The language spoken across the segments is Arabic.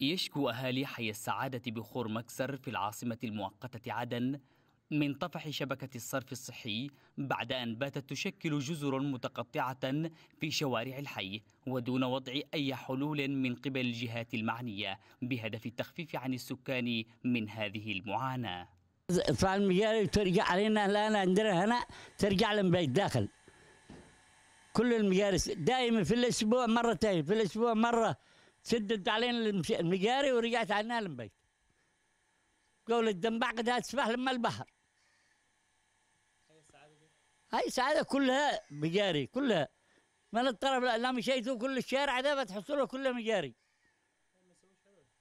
يشكو أهالي حي السعادة بخور مكسر في العاصمة المؤقتة عدن من طفح شبكة الصرف الصحي بعد أن باتت تشكل جزر متقطعة في شوارع الحي ودون وضع أي حلول من قبل الجهات المعنية بهدف التخفيف عن السكان من هذه المعاناة فالمجال ترجع علينا لا عندنا هنا ترجع بيت داخل كل المجالس دائما في الأسبوع مرتين في الأسبوع مرة سدت علينا المجاري ورجعت علينا البيت قول الدم بعقدها تسبح لما البحر هاي سعادة كلها مجاري كلها من الطرف لا مشيتوا كل الشارع ده بتحصلوا كلها مجاري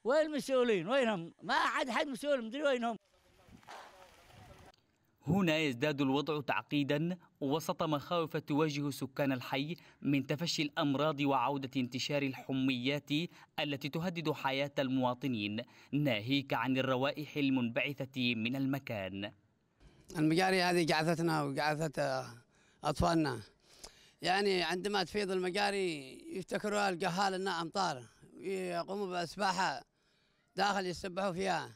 وين المسؤولين وينهم ما حد حد مسؤول مدري وينهم هنا يزداد الوضع تعقيدا وسط مخاوف تواجه سكان الحي من تفشي الامراض وعوده انتشار الحميات التي تهدد حياه المواطنين ناهيك عن الروائح المنبعثه من المكان. المجاري هذه جعثتنا وجعثت آه، اطفالنا. يعني عندما تفيض المجاري يفتكروها الجهال انها امطار يقوموا باسباحه داخل يسبحوا فيها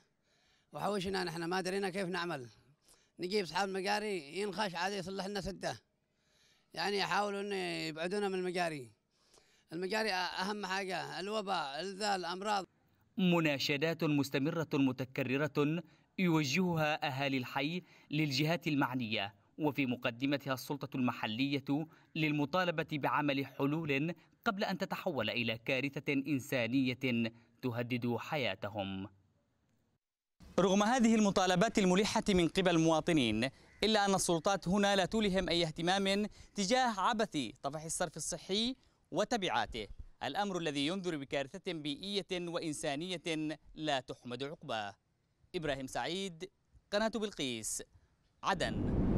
وحوشنا نحن ما درينا كيف نعمل نجيب اصحاب المجاري ينخش عادي يصلح لنا سده يعني يحاولوا ان يبعدونا من المجاري المجاري اهم حاجه الوباء الذا الامراض مناشدات مستمره متكرره يوجهها اهالي الحي للجهات المعنيه وفي مقدمتها السلطه المحليه للمطالبه بعمل حلول قبل ان تتحول الى كارثه انسانيه تهدد حياتهم رغم هذه المطالبات الملحة من قبل المواطنين إلا أن السلطات هنا لا تلهم أي اهتمام تجاه عبث طفح الصرف الصحي وتبعاته الأمر الذي ينذر بكارثة بيئية وإنسانية لا تحمد عقباه إبراهيم سعيد قناة بلقيس عدن